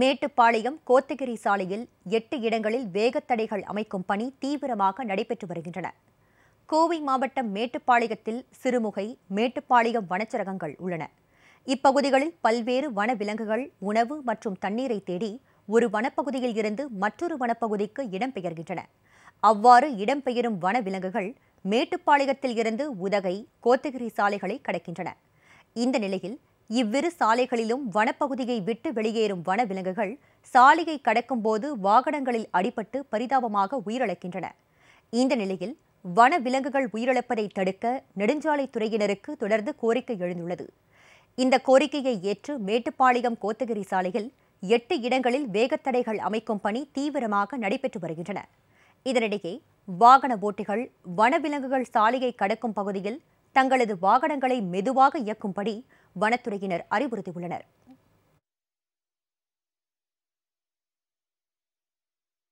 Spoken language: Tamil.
மேட்டுப்பாளையம் கோத்தகிரி சாலையில் எட்டு இடங்களில் வேகத்தடைகள் அமைக்கும் பணி தீவிரமாக நடைபெற்று வருகின்றன கோவை மாவட்டம் மேட்டுப்பாளையத்தில் சிறுமுகை மேட்டுப்பாளையம் வனச்சரகங்கள் உள்ளன இப்பகுதிகளில் பல்வேறு வனவிலங்குகள் உணவு மற்றும் தண்ணீரை தேடி ஒரு வனப்பகுதியில் இருந்து மற்றொரு வனப்பகுதிக்கு இடம்பெயர்கின்றன அவ்வாறு இடம்பெயரும் வனவிலங்குகள் மேட்டுப்பாளையத்தில் இருந்து உதகை கோத்தகிரி சாலைகளை கடக்கின்றன இந்த நிலையில் இவ்விரு சாலைகளிலும் வனப்பகுதியை விட்டு வெளியேறும் வனவிலங்குகள் சாலையை கடக்கும்போது வாகனங்களில் அடிபட்டு பரிதாபமாக உயிரிழக்கின்றன இந்த நிலையில் வனவிலங்குகள் உயிரிழப்பதை தடுக்க நெடுஞ்சாலைத்துறையினருக்கு தொடர்ந்து கோரிக்கை எழுந்துள்ளது இந்த கோரிக்கையை ஏற்று மேட்டுப்பாளையம் கோத்தகிரி சாலையில் எட்டு இடங்களில் வேகத்தடைகள் அமைக்கும் பணி தீவிரமாக நடைபெற்று வருகின்றன இதனிடையே வாகன ஓட்டிகள் வனவிலங்குகள் சாலையை கடக்கும் பகுதியில் தங்களது வாகனங்களை மெதுவாக இயக்கும்படி வனத்துறையினர் அறிவுறுத்தியுள்ளனர்